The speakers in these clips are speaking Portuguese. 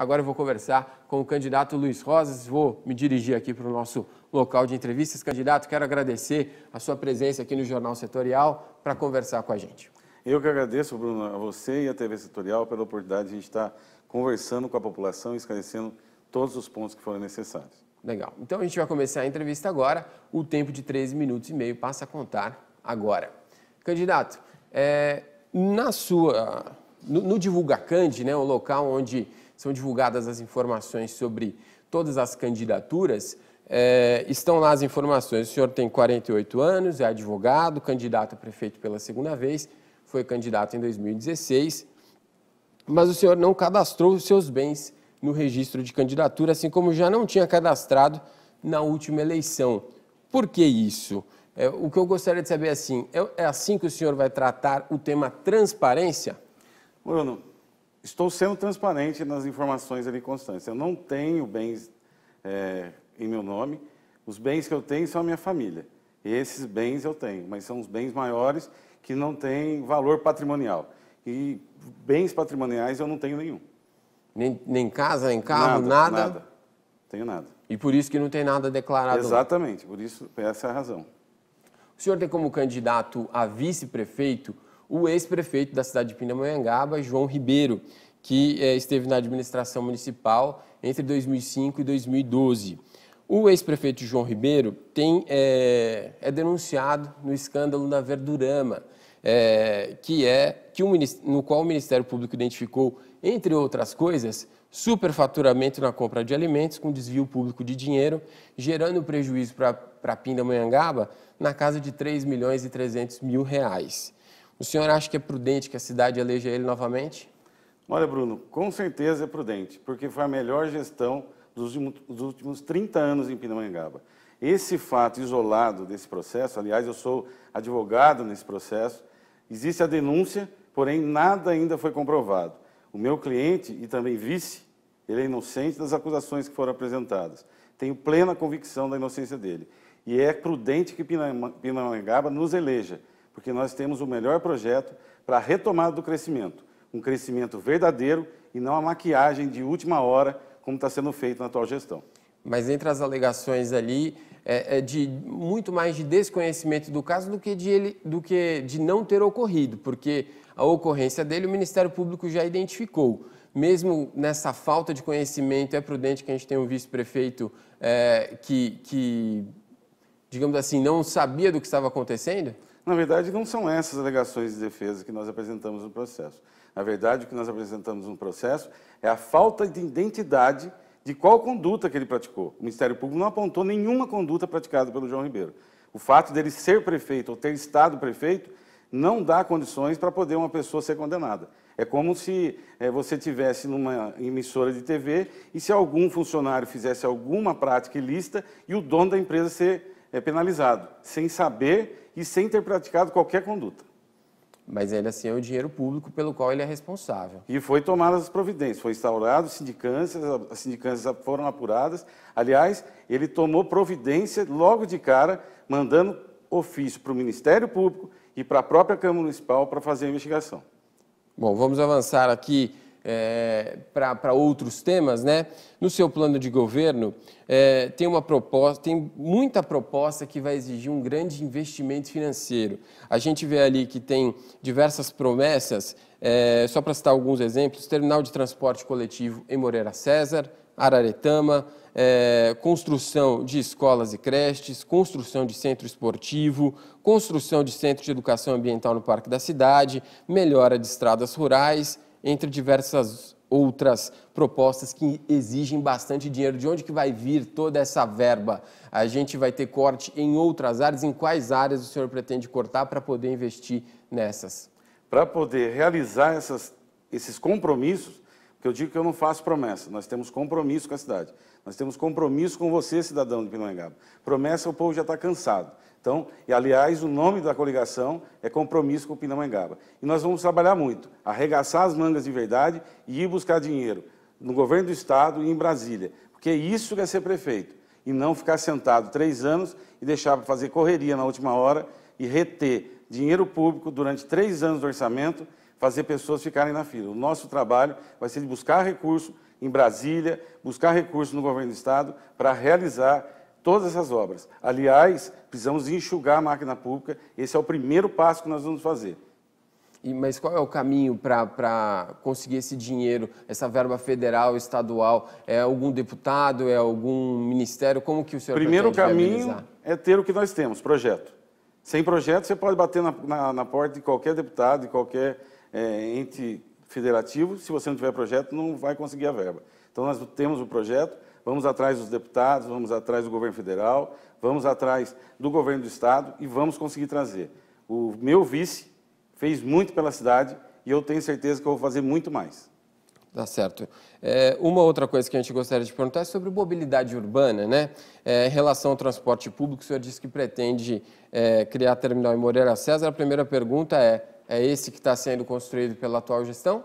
Agora eu vou conversar com o candidato Luiz Rosas, vou me dirigir aqui para o nosso local de entrevistas. Candidato, quero agradecer a sua presença aqui no Jornal Setorial para conversar com a gente. Eu que agradeço, Bruno, a você e a TV Setorial pela oportunidade de a gente estar conversando com a população, esclarecendo todos os pontos que forem necessários. Legal. Então a gente vai começar a entrevista agora. O tempo de 13 minutos e meio passa a contar agora. Candidato, é, na sua no, no Divulgacand, né, o local onde são divulgadas as informações sobre todas as candidaturas, é, estão lá as informações. O senhor tem 48 anos, é advogado, candidato a prefeito pela segunda vez, foi candidato em 2016, mas o senhor não cadastrou os seus bens no registro de candidatura, assim como já não tinha cadastrado na última eleição. Por que isso? É, o que eu gostaria de saber é assim, é, é assim que o senhor vai tratar o tema transparência? Bruno, estou sendo transparente nas informações ali constantes. Eu não tenho bens é, em meu nome. Os bens que eu tenho são a minha família. E esses bens eu tenho, mas são os bens maiores que não têm valor patrimonial. E bens patrimoniais eu não tenho nenhum. Nem, nem casa, nem carro, nada, nada? Nada. Tenho nada. E por isso que não tem nada declarado. Exatamente, por isso, essa é a razão. O senhor tem como candidato a vice-prefeito o ex-prefeito da cidade de Pindamonhangaba, João Ribeiro, que é, esteve na administração municipal entre 2005 e 2012. O ex-prefeito João Ribeiro tem, é, é, denunciado no escândalo da Verdurama, é, que é que o, no qual o Ministério Público identificou, entre outras coisas, superfaturamento na compra de alimentos com desvio público de dinheiro, gerando prejuízo para Pindamonhangaba na casa de 3 milhões e 300 mil reais. O senhor acha que é prudente que a cidade eleja ele novamente? Olha, Bruno, com certeza é prudente, porque foi a melhor gestão dos últimos 30 anos em Pinamangaba. Esse fato isolado desse processo, aliás, eu sou advogado nesse processo, existe a denúncia, porém nada ainda foi comprovado. O meu cliente e também vice, ele é inocente das acusações que foram apresentadas. Tenho plena convicção da inocência dele. E é prudente que Pinamangaba nos eleja, porque nós temos o melhor projeto para a retomada do crescimento, um crescimento verdadeiro e não a maquiagem de última hora, como está sendo feito na atual gestão. Mas entre as alegações ali, é, é de muito mais de desconhecimento do caso do que, de ele, do que de não ter ocorrido, porque a ocorrência dele o Ministério Público já identificou mesmo nessa falta de conhecimento, é prudente que a gente tenha um vice-prefeito é, que, que, digamos assim, não sabia do que estava acontecendo? Na verdade, não são essas alegações de defesa que nós apresentamos no processo. Na verdade, o que nós apresentamos no processo é a falta de identidade de qual conduta que ele praticou. O Ministério Público não apontou nenhuma conduta praticada pelo João Ribeiro. O fato dele ser prefeito ou ter estado prefeito não dá condições para poder uma pessoa ser condenada. É como se é, você tivesse numa emissora de TV e se algum funcionário fizesse alguma prática ilícita e o dono da empresa ser é, penalizado, sem saber e sem ter praticado qualquer conduta. Mas ainda assim é o dinheiro público pelo qual ele é responsável. E foi tomadas as providências, foi instaurado sindicâncias, as sindicâncias foram apuradas. Aliás, ele tomou providência logo de cara, mandando ofício para o Ministério Público e para a própria Câmara Municipal para fazer a investigação. Bom, vamos avançar aqui é, para outros temas, né? No seu plano de governo é, tem uma proposta, tem muita proposta que vai exigir um grande investimento financeiro. A gente vê ali que tem diversas promessas, é, só para citar alguns exemplos: terminal de transporte coletivo em Moreira César, Araretama, é, construção de escolas e creches, construção de centro esportivo, construção de centro de educação ambiental no Parque da Cidade, melhora de estradas rurais entre diversas outras propostas que exigem bastante dinheiro. De onde que vai vir toda essa verba? A gente vai ter corte em outras áreas. Em quais áreas o senhor pretende cortar para poder investir nessas? Para poder realizar essas, esses compromissos, porque eu digo que eu não faço promessa, nós temos compromisso com a cidade. Nós temos compromisso com você, cidadão de Pindamonhangaba. Promessa o povo já está cansado. Então, e aliás, o nome da coligação é Compromisso com o Pindamonhangaba. E nós vamos trabalhar muito, arregaçar as mangas de verdade e ir buscar dinheiro no governo do Estado e em Brasília. Porque isso que é ser prefeito. E não ficar sentado três anos e deixar para fazer correria na última hora e reter dinheiro público durante três anos do orçamento, fazer pessoas ficarem na fila. O nosso trabalho vai ser de buscar recurso em Brasília, buscar recurso no governo do Estado para realizar todas essas obras. Aliás, precisamos enxugar a máquina pública, esse é o primeiro passo que nós vamos fazer. E, mas qual é o caminho para conseguir esse dinheiro, essa verba federal, estadual? É algum deputado, é algum ministério? Como que o senhor Primeiro caminho é ter o que nós temos, projeto. Sem projeto, você pode bater na, na, na porta de qualquer deputado, de qualquer é, ente federativo. Se você não tiver projeto, não vai conseguir a verba. Então, nós temos o projeto, vamos atrás dos deputados, vamos atrás do governo federal, vamos atrás do governo do estado e vamos conseguir trazer. O meu vice fez muito pela cidade e eu tenho certeza que eu vou fazer muito mais. Tá certo. É, uma outra coisa que a gente gostaria de perguntar é sobre mobilidade urbana, né? É, em relação ao transporte público, o senhor disse que pretende é, criar terminal em Moreira César. A primeira pergunta é: é esse que está sendo construído pela atual gestão?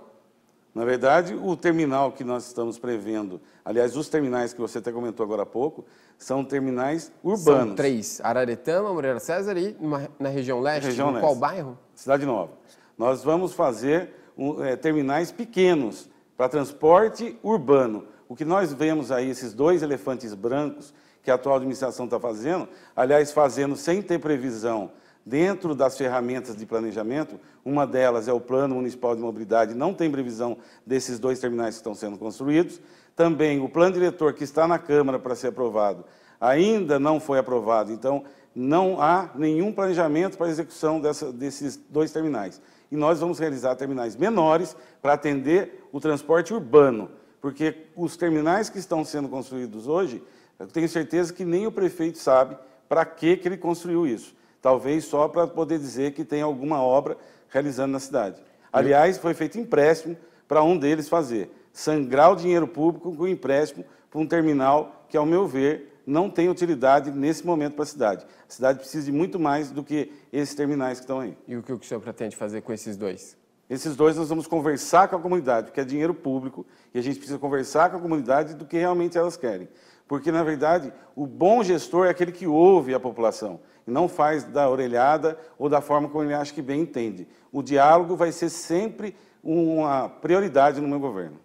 Na verdade, o terminal que nós estamos prevendo, aliás, os terminais que você até comentou agora há pouco, são terminais urbanos. São três, Araretama, Moreira César e uma, na região leste, região leste. qual bairro? Cidade Nova. Nós vamos fazer um, é, terminais pequenos para transporte urbano. O que nós vemos aí, esses dois elefantes brancos que a atual administração está fazendo, aliás, fazendo sem ter previsão Dentro das ferramentas de planejamento, uma delas é o Plano Municipal de Mobilidade, não tem previsão desses dois terminais que estão sendo construídos. Também o plano diretor que está na Câmara para ser aprovado ainda não foi aprovado, então não há nenhum planejamento para execução dessa, desses dois terminais. E nós vamos realizar terminais menores para atender o transporte urbano, porque os terminais que estão sendo construídos hoje, eu tenho certeza que nem o prefeito sabe para que, que ele construiu isso talvez só para poder dizer que tem alguma obra realizando na cidade. Aliás, foi feito empréstimo para um deles fazer, sangrar o dinheiro público com o empréstimo para um terminal que, ao meu ver, não tem utilidade nesse momento para a cidade. A cidade precisa de muito mais do que esses terminais que estão aí. E o que o senhor pretende fazer com esses dois? Esses dois nós vamos conversar com a comunidade, porque é dinheiro público e a gente precisa conversar com a comunidade do que realmente elas querem. Porque, na verdade, o bom gestor é aquele que ouve a população não faz da orelhada ou da forma como ele acha que bem entende. O diálogo vai ser sempre uma prioridade no meu governo.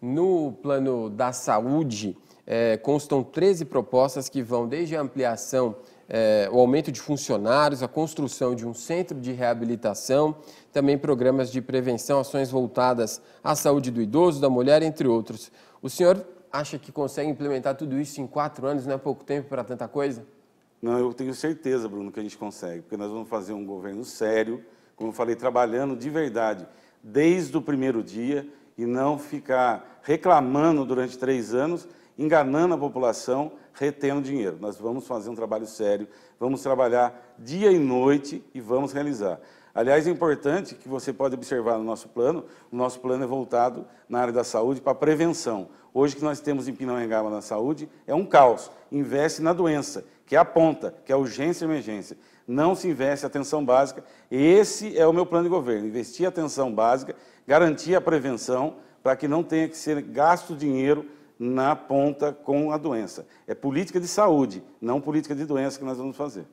No plano da saúde, é, constam 13 propostas que vão desde a ampliação, é, o aumento de funcionários, a construção de um centro de reabilitação, também programas de prevenção, ações voltadas à saúde do idoso, da mulher, entre outros. O senhor acha que consegue implementar tudo isso em quatro anos? Não é pouco tempo para tanta coisa? Não, eu tenho certeza, Bruno, que a gente consegue, porque nós vamos fazer um governo sério, como eu falei, trabalhando de verdade desde o primeiro dia e não ficar reclamando durante três anos, enganando a população, retendo dinheiro. Nós vamos fazer um trabalho sério, vamos trabalhar dia e noite e vamos realizar. Aliás, é importante que você pode observar no nosso plano, o nosso plano é voltado na área da saúde para prevenção. Hoje que nós temos em Gama na saúde é um caos, investe na doença que aponta que é urgência e emergência não se investe em atenção básica. Esse é o meu plano de governo, investir em atenção básica, garantir a prevenção para que não tenha que ser gasto dinheiro na ponta com a doença. É política de saúde, não política de doença que nós vamos fazer.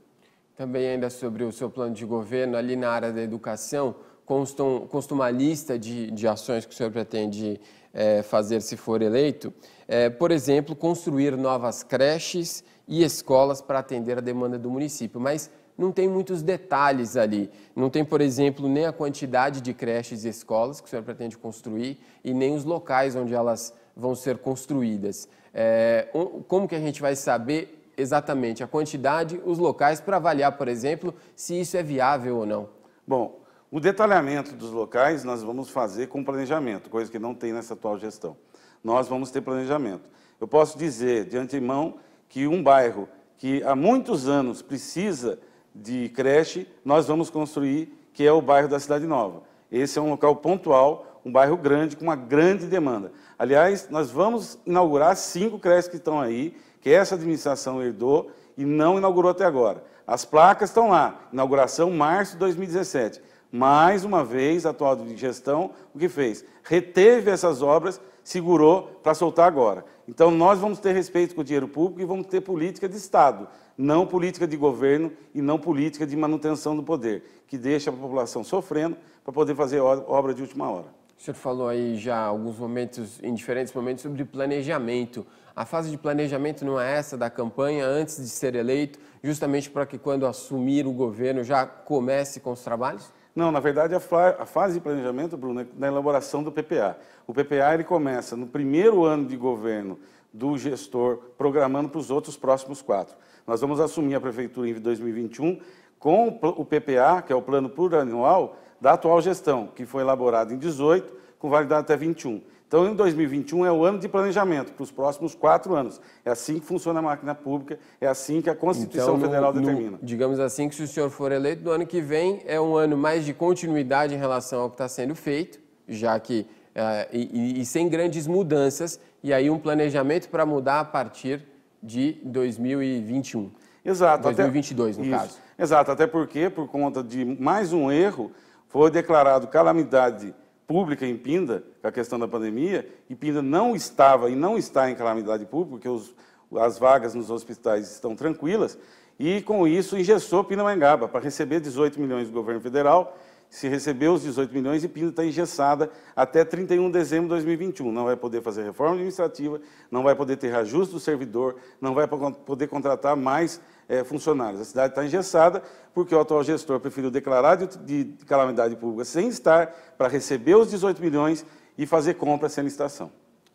Também ainda sobre o seu plano de governo, ali na área da educação, constam, consta uma lista de, de ações que o senhor pretende é, fazer se for eleito. É, por exemplo, construir novas creches, e escolas para atender a demanda do município, mas não tem muitos detalhes ali. Não tem, por exemplo, nem a quantidade de creches e escolas que o senhor pretende construir e nem os locais onde elas vão ser construídas. É, como que a gente vai saber exatamente a quantidade, os locais, para avaliar, por exemplo, se isso é viável ou não? Bom, o detalhamento dos locais nós vamos fazer com planejamento, coisa que não tem nessa atual gestão. Nós vamos ter planejamento. Eu posso dizer de antemão que um bairro que há muitos anos precisa de creche, nós vamos construir, que é o bairro da Cidade Nova. Esse é um local pontual, um bairro grande, com uma grande demanda. Aliás, nós vamos inaugurar cinco creches que estão aí, que essa administração herdou e não inaugurou até agora. As placas estão lá, inauguração março de 2017. Mais uma vez, a atual gestão, o que fez? Reteve essas obras segurou para soltar agora. Então, nós vamos ter respeito com o dinheiro público e vamos ter política de Estado, não política de governo e não política de manutenção do poder, que deixa a população sofrendo para poder fazer obra de última hora. O senhor falou aí já alguns momentos, em diferentes momentos, sobre planejamento. A fase de planejamento não é essa da campanha antes de ser eleito, justamente para que quando assumir o governo já comece com os trabalhos? Não, na verdade, a, a fase de planejamento, Bruno, é na elaboração do PPA. O PPA ele começa no primeiro ano de governo do gestor, programando para os outros próximos quatro. Nós vamos assumir a prefeitura em 2021 com o PPA, que é o plano plurianual da atual gestão, que foi elaborado em 18 com validade até 21. Então, em 2021 é o ano de planejamento para os próximos quatro anos. É assim que funciona a máquina pública, é assim que a Constituição então, no, Federal determina. No, digamos assim, que se o senhor for eleito, no ano que vem é um ano mais de continuidade em relação ao que está sendo feito, já que Uh, e, e, sem grandes mudanças, e aí um planejamento para mudar a partir de 2021. Exato. 2022, até, no isso, caso. Exato, até porque, por conta de mais um erro, foi declarado calamidade pública em Pinda, com a questão da pandemia, e Pinda não estava e não está em calamidade pública, porque os, as vagas nos hospitais estão tranquilas, e com isso engessou Pindamonhangaba para receber 18 milhões do governo federal se recebeu os 18 milhões e Pinto está engessada até 31 de dezembro de 2021. Não vai poder fazer reforma administrativa, não vai poder ter reajuste do servidor, não vai poder contratar mais é, funcionários. A cidade está engessada porque o atual gestor preferiu declarar de, de calamidade pública sem estar para receber os 18 milhões e fazer compra sem licitação.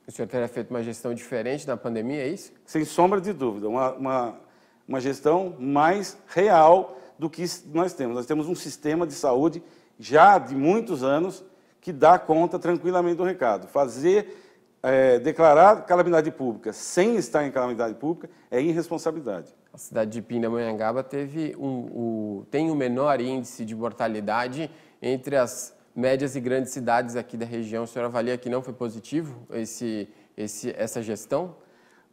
O senhor teria feito uma gestão diferente na pandemia, é isso? Sem sombra de dúvida, uma, uma, uma gestão mais real do que nós temos. Nós temos um sistema de saúde já de muitos anos, que dá conta tranquilamente do recado. Fazer, é, declarar calamidade pública sem estar em calamidade pública é irresponsabilidade. A cidade de Pindamonhangaba teve um, o, tem o menor índice de mortalidade entre as médias e grandes cidades aqui da região. O senhor avalia que não foi positivo esse, esse, essa gestão?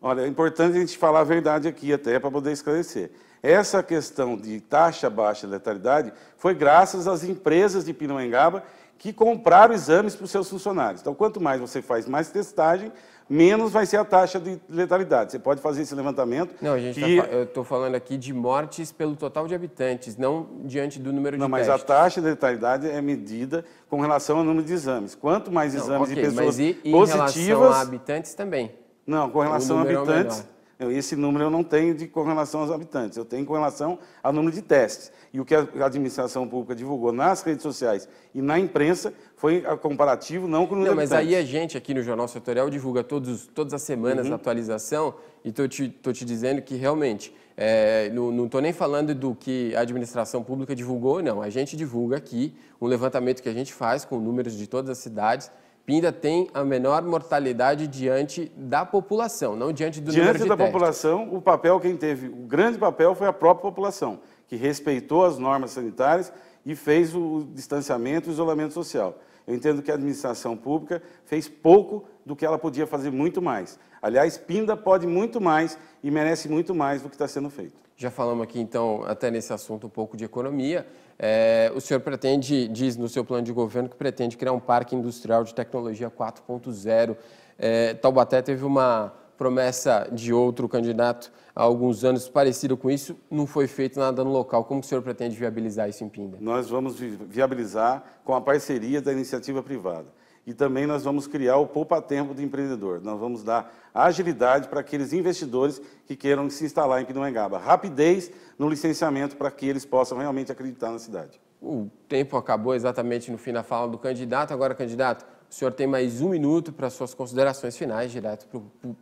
Olha, é importante a gente falar a verdade aqui, até para poder esclarecer. Essa questão de taxa baixa de letalidade foi graças às empresas de Pinamangaba que compraram exames para os seus funcionários. Então, quanto mais você faz mais testagem, menos vai ser a taxa de letalidade. Você pode fazer esse levantamento. Não, a gente que... tá, eu estou falando aqui de mortes pelo total de habitantes, não diante do número de Não, mas a taxa de letalidade é medida com relação ao número de exames. Quanto mais exames não, okay, de pessoas mas e, e positivas... em relação a habitantes também? Não, com relação a é habitantes... É esse número eu não tenho de, com relação aos habitantes, eu tenho com relação ao número de testes. E o que a administração pública divulgou nas redes sociais e na imprensa foi comparativo, não com o número não, de Mas habitantes. aí a gente aqui no Jornal Setorial divulga todos, todas as semanas uhum. a atualização e estou te, tô te dizendo que realmente, é, não estou nem falando do que a administração pública divulgou, não. A gente divulga aqui um levantamento que a gente faz com números de todas as cidades Pinda tem a menor mortalidade diante da população, não diante do diante número de Diante da testes. população, o papel quem teve, o grande papel foi a própria população, que respeitou as normas sanitárias e fez o distanciamento e o isolamento social. Eu entendo que a administração pública fez pouco do que ela podia fazer muito mais. Aliás, Pinda pode muito mais e merece muito mais do que está sendo feito. Já falamos aqui, então, até nesse assunto um pouco de economia. É, o senhor pretende, diz no seu plano de governo, que pretende criar um parque industrial de tecnologia 4.0. É, Taubaté teve uma promessa de outro candidato há alguns anos parecido com isso, não foi feito nada no local. Como o senhor pretende viabilizar isso em Pinda? Nós vamos viabilizar com a parceria da iniciativa privada e também nós vamos criar o poupa-tempo do empreendedor. Nós vamos dar agilidade para aqueles investidores que queiram se instalar em Pindamonhangaba. Rapidez no licenciamento para que eles possam realmente acreditar na cidade. O tempo acabou exatamente no fim da fala do candidato. Agora, candidato, o senhor tem mais um minuto para suas considerações finais, direto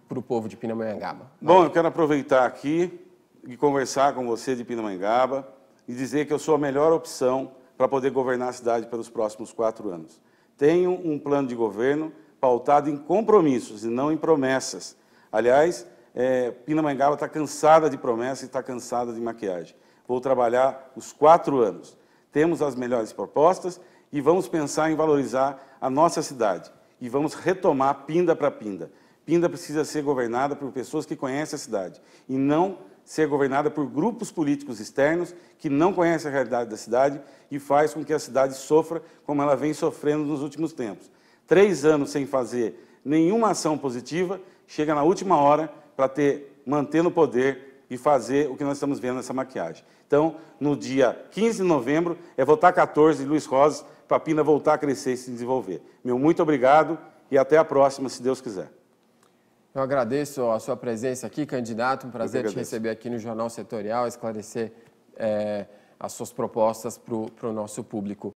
para o povo de Pindamonhangaba. Bom, eu quero aproveitar aqui e conversar com você de Pindamonhangaba e dizer que eu sou a melhor opção para poder governar a cidade pelos próximos quatro anos. Tenho um plano de governo pautado em compromissos e não em promessas. Aliás, é, Pinamangaba está cansada de promessas e está cansada de maquiagem. Vou trabalhar os quatro anos. Temos as melhores propostas e vamos pensar em valorizar a nossa cidade. E vamos retomar pinda para pinda. Pinda precisa ser governada por pessoas que conhecem a cidade e não ser governada por grupos políticos externos que não conhecem a realidade da cidade e faz com que a cidade sofra como ela vem sofrendo nos últimos tempos. Três anos sem fazer nenhuma ação positiva, chega na última hora para ter manter no poder e fazer o que nós estamos vendo nessa maquiagem. Então, no dia 15 de novembro, é votar 14, Luiz Rosas, para a Pina voltar a crescer e se desenvolver. Meu muito obrigado e até a próxima, se Deus quiser. Eu agradeço a sua presença aqui, candidato. Um prazer te receber aqui no Jornal Setorial, esclarecer é, as suas propostas para o nosso público.